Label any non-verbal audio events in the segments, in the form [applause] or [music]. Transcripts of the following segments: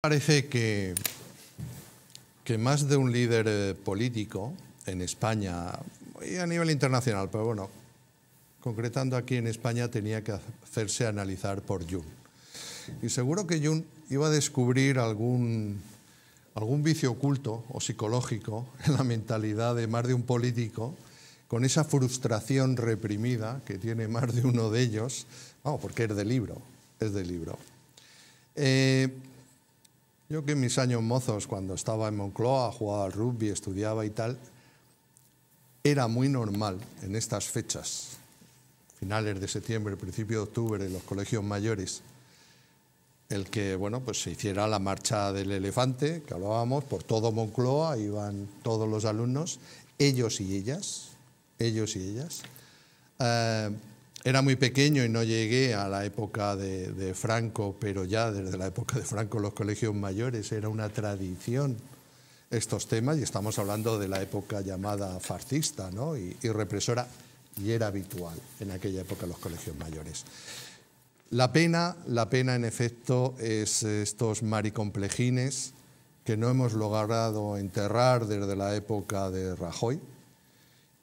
Parece que, que más de un líder eh, político en España y a nivel internacional, pero bueno, concretando aquí en España tenía que hacerse analizar por Jun Y seguro que Jun iba a descubrir algún, algún vicio oculto o psicológico [laughs] en la mentalidad de más de un político con esa frustración reprimida que tiene más de uno de ellos, vamos, porque es de libro, es de libro. Eh, yo que en mis años mozos, cuando estaba en Moncloa, jugaba al rugby, estudiaba y tal, era muy normal en estas fechas, finales de septiembre, principio de octubre, en los colegios mayores, el que bueno, pues se hiciera la marcha del elefante, que hablábamos, por todo Moncloa iban todos los alumnos, ellos y ellas, ellos y ellas. Eh, era muy pequeño y no llegué a la época de, Franco, pero ya desde la época de Franco los colegios mayores era una tradición estos temas y estamos hablando de la época llamada fascista y, y represora y era habitual en aquella época los colegios mayores. La pena, la pena en efecto es estos maricomplejines que no hemos logrado enterrar desde la época de Rajoy,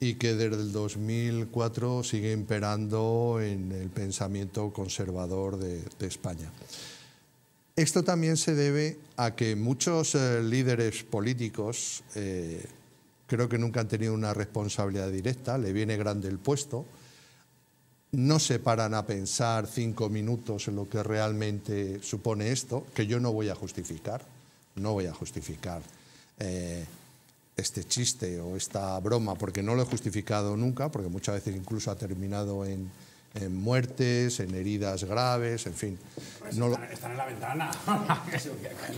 y que desde el 2004 sigue imperando en el pensamiento conservador de, España. Esto también se debe a que muchos eh, líderes políticos eh, creo que nunca han tenido una responsabilidad directa, le viene grande el puesto, no se paran a pensar cinco minutos en lo que realmente supone esto, que yo no voy a justificar, no voy a justificar. Eh, este chiste o esta broma, porque no lo he justificado nunca, porque muchas veces incluso ha terminado en, muertes, en heridas graves, en fin. no están en la ventana. [laughs] [laughs]